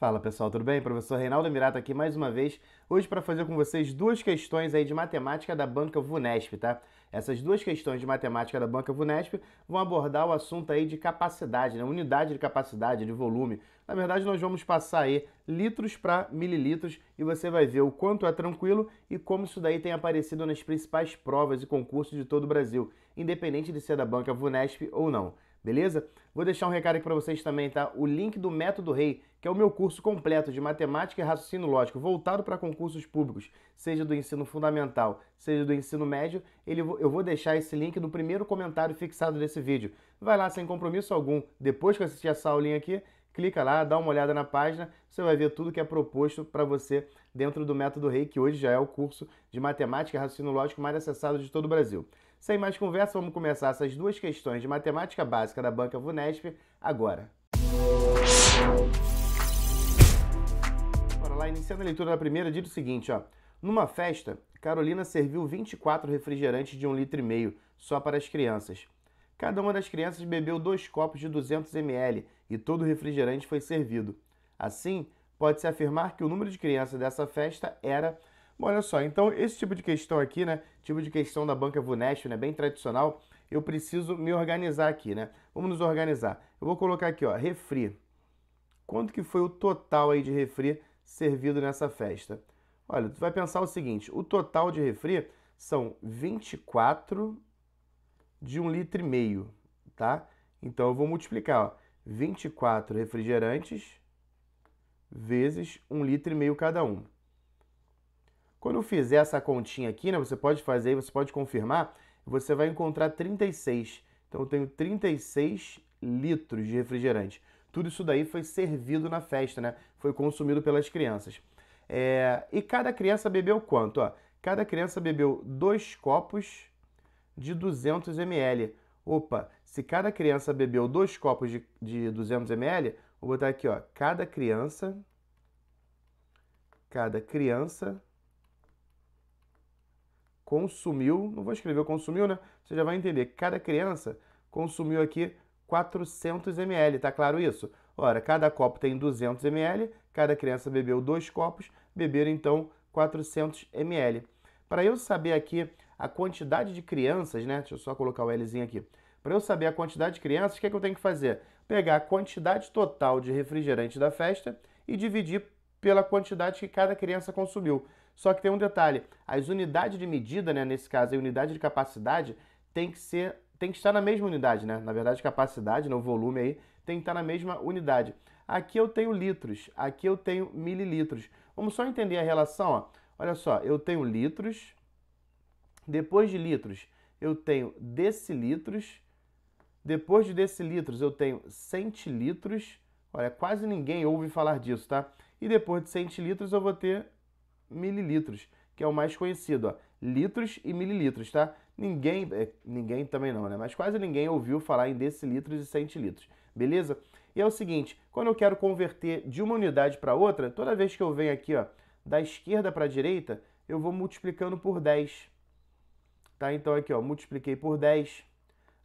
Fala pessoal, tudo bem? Professor Reinaldo Mirata aqui mais uma vez, hoje para fazer com vocês duas questões aí de matemática da banca VUNESP, tá? Essas duas questões de matemática da banca VUNESP vão abordar o assunto aí de capacidade, né? Unidade de capacidade, de volume. Na verdade, nós vamos passar aí litros para mililitros e você vai ver o quanto é tranquilo e como isso daí tem aparecido nas principais provas e concursos de todo o Brasil, independente de ser da banca VUNESP ou não beleza? Vou deixar um recado aqui para vocês também, tá? O link do Método Rei, que é o meu curso completo de matemática e raciocínio lógico, voltado para concursos públicos, seja do ensino fundamental, seja do ensino médio, ele, eu vou deixar esse link no primeiro comentário fixado desse vídeo. Vai lá sem compromisso algum, depois que assistir essa aulinha aqui, clica lá, dá uma olhada na página, você vai ver tudo que é proposto para você dentro do Método Rei, que hoje já é o curso de matemática e raciocínio lógico mais acessado de todo o Brasil. Sem mais conversa, vamos começar essas duas questões de matemática básica da Banca Vunesp agora. Bora lá, iniciando a leitura da primeira, diz o seguinte, ó. Numa festa, Carolina serviu 24 refrigerantes de um litro e meio, só para as crianças. Cada uma das crianças bebeu dois copos de 200 ml e todo o refrigerante foi servido. Assim, pode-se afirmar que o número de crianças dessa festa era Bom, olha só, então esse tipo de questão aqui, né? Tipo de questão da banca Vunesp, né? Bem tradicional. Eu preciso me organizar aqui, né? Vamos nos organizar. Eu vou colocar aqui, ó, refri. Quanto que foi o total aí de refri servido nessa festa? Olha, tu vai pensar o seguinte, o total de refri são 24 de um litro e meio, tá? Então eu vou multiplicar, ó, 24 refrigerantes vezes um litro e meio cada um. Quando eu fizer essa continha aqui, né, você pode fazer, você pode confirmar, você vai encontrar 36. Então eu tenho 36 litros de refrigerante. Tudo isso daí foi servido na festa, né? Foi consumido pelas crianças. É... E cada criança bebeu quanto? Ó, cada criança bebeu dois copos de 200 ml. Opa, se cada criança bebeu dois copos de, de 200 ml, vou botar aqui, ó, cada criança, cada criança consumiu, não vou escrever consumiu, né? Você já vai entender. Cada criança consumiu aqui 400 ml, tá claro isso? Ora, cada copo tem 200 ml, cada criança bebeu dois copos, beberam então 400 ml. Para eu saber aqui a quantidade de crianças, né? Deixa eu só colocar o Lzinho aqui. Para eu saber a quantidade de crianças, o que, é que eu tenho que fazer? Pegar a quantidade total de refrigerante da festa e dividir pela quantidade que cada criança consumiu. Só que tem um detalhe: as unidades de medida, né, nesse caso, a unidade de capacidade, tem que ser, tem que estar na mesma unidade, né? Na verdade, capacidade, no né, volume aí, tem que estar na mesma unidade. Aqui eu tenho litros, aqui eu tenho mililitros. Vamos só entender a relação, ó. Olha só, eu tenho litros, depois de litros eu tenho decilitros, depois de decilitros eu tenho centilitros. Olha, quase ninguém ouve falar disso, tá? E depois de centilitros eu vou ter mililitros, que é o mais conhecido, ó. litros e mililitros, tá? Ninguém, é, ninguém também não, né? Mas quase ninguém ouviu falar em decilitros e centilitros, beleza? E é o seguinte, quando eu quero converter de uma unidade para outra, toda vez que eu venho aqui, ó, da esquerda para a direita, eu vou multiplicando por 10. Tá? Então aqui, ó, multipliquei por 10.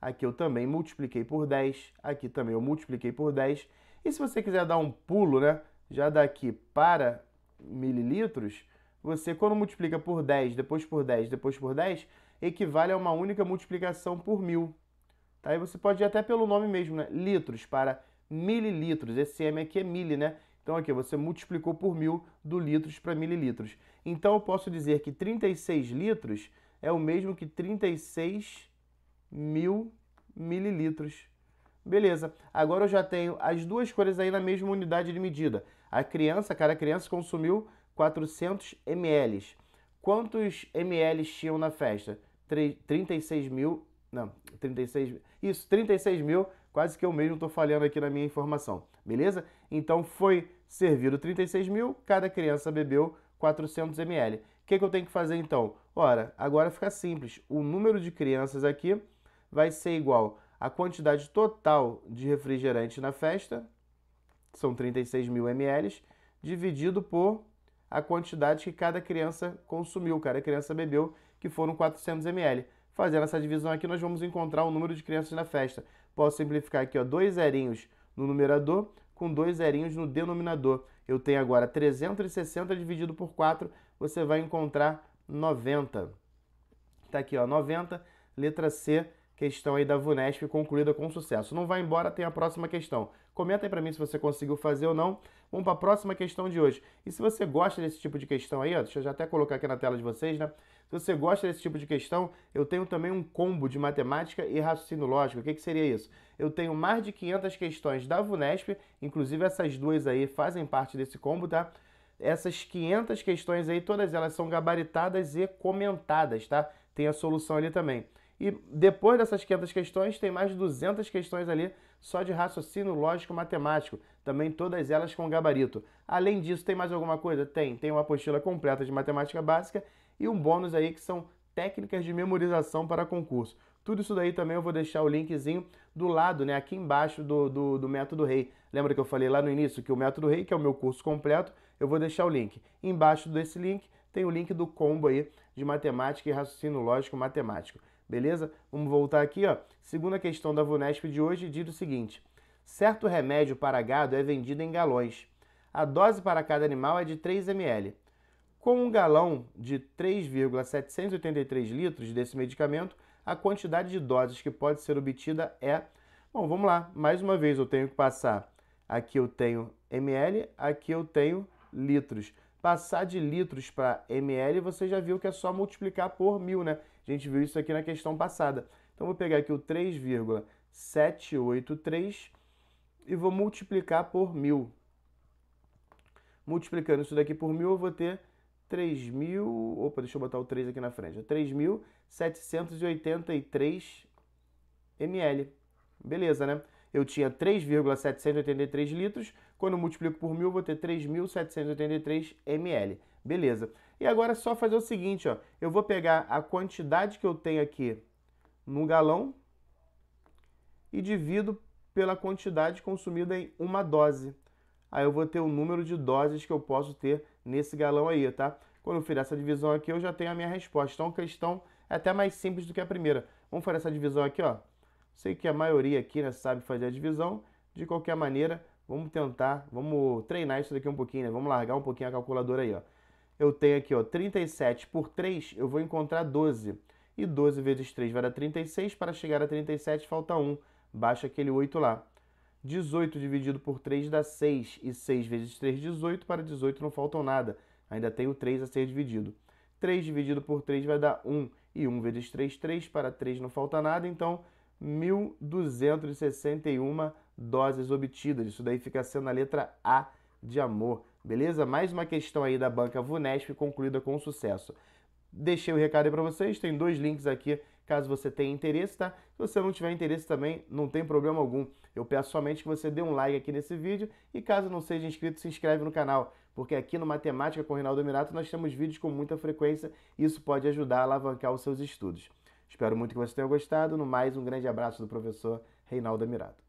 Aqui eu também multipliquei por 10. Aqui também eu multipliquei por 10. E se você quiser dar um pulo, né, já daqui para mililitros, você quando multiplica por 10, depois por 10, depois por 10, equivale a uma única multiplicação por mil. Tá? E você pode ir até pelo nome mesmo, né? Litros para mililitros. Esse M aqui é mili, né? Então aqui você multiplicou por mil do litros para mililitros. Então eu posso dizer que 36 litros é o mesmo que 36 mil mililitros. Beleza, agora eu já tenho as duas coisas aí na mesma unidade de medida. A criança, cada criança consumiu 400 ml. Quantos ml tinham na festa? 36 mil. Não, 36. Isso, 36 mil. Quase que eu mesmo estou falhando aqui na minha informação, beleza? Então foi servido 36 mil, cada criança bebeu 400 ml. O que, que eu tenho que fazer então? Ora, agora fica simples. O número de crianças aqui vai ser igual à quantidade total de refrigerante na festa, são 36 mil ml, dividido por a quantidade que cada criança consumiu, cada criança bebeu, que foram 400 ml. Fazendo essa divisão aqui, nós vamos encontrar o número de crianças na festa. Posso simplificar aqui, ó, dois zerinhos no numerador com dois zerinhos no denominador. Eu tenho agora 360 dividido por 4, você vai encontrar 90. Está aqui, ó, 90, letra C, questão aí da VUNESP concluída com sucesso. Não vai embora, tem a próxima questão. Comenta aí para mim se você conseguiu fazer ou não. Vamos para a próxima questão de hoje. E se você gosta desse tipo de questão aí, ó, deixa eu já até colocar aqui na tela de vocês, né? Se você gosta desse tipo de questão, eu tenho também um combo de matemática e raciocínio lógico. O que, que seria isso? Eu tenho mais de 500 questões da VUNESP, inclusive essas duas aí fazem parte desse combo, tá? Essas 500 questões aí, todas elas são gabaritadas e comentadas, tá? Tem a solução ali também. E depois dessas 500 questões, tem mais de 200 questões ali só de raciocínio lógico-matemático, também todas elas com gabarito. Além disso, tem mais alguma coisa? Tem, tem uma apostila completa de matemática básica e um bônus aí que são técnicas de memorização para concurso. Tudo isso daí também eu vou deixar o linkzinho do lado, né, aqui embaixo do, do, do Método Rei. Lembra que eu falei lá no início que o Método Rei, que é o meu curso completo, eu vou deixar o link. Embaixo desse link tem o link do combo aí de matemática e raciocínio lógico matemático. Beleza? Vamos voltar aqui, ó. Segunda questão da VUNESP de hoje diz o seguinte: certo remédio para gado é vendido em galões. A dose para cada animal é de 3 ml. Com um galão de 3,783 litros desse medicamento, a quantidade de doses que pode ser obtida é. Bom, vamos lá. Mais uma vez eu tenho que passar. Aqui eu tenho ml, aqui eu tenho litros. Passar de litros para ml, você já viu que é só multiplicar por mil, né? A gente viu isso aqui na questão passada. Então, vou pegar aqui o 3,783 e vou multiplicar por mil. Multiplicando isso daqui por mil, eu vou ter 3.000... Opa, deixa eu botar o 3 aqui na frente. 3.783 é ml. Beleza, né? Eu tinha 3,783 litros, quando multiplico por mil, vou ter 3.783 ml. Beleza. E agora é só fazer o seguinte, ó. Eu vou pegar a quantidade que eu tenho aqui no galão e divido pela quantidade consumida em uma dose. Aí eu vou ter o número de doses que eu posso ter nesse galão aí, tá? Quando eu fizer essa divisão aqui, eu já tenho a minha resposta. Então, a questão é até mais simples do que a primeira. Vamos fazer essa divisão aqui, ó. Sei que a maioria aqui né, sabe fazer a divisão. De qualquer maneira, Vamos tentar, vamos treinar isso daqui um pouquinho, né? Vamos largar um pouquinho a calculadora aí, ó. Eu tenho aqui, ó, 37 por 3, eu vou encontrar 12. E 12 vezes 3 vai dar 36, para chegar a 37 falta 1. Baixa aquele 8 lá. 18 dividido por 3 dá 6, e 6 vezes 3, 18, para 18 não faltam nada. Ainda tem o 3 a ser dividido. 3 dividido por 3 vai dar 1, e 1 vezes 3, 3, para 3 não falta nada, então 1.261 doses obtidas. Isso daí fica sendo a letra A de amor. Beleza? Mais uma questão aí da banca Vunesp concluída com sucesso. Deixei o recado aí para vocês, tem dois links aqui caso você tenha interesse, tá? Se você não tiver interesse também, não tem problema algum. Eu peço somente que você dê um like aqui nesse vídeo e caso não seja inscrito, se inscreve no canal, porque aqui no Matemática com Reinaldo Mirato nós temos vídeos com muita frequência e isso pode ajudar a alavancar os seus estudos. Espero muito que vocês tenham gostado. No mais, um grande abraço do professor Reinaldo Mirado.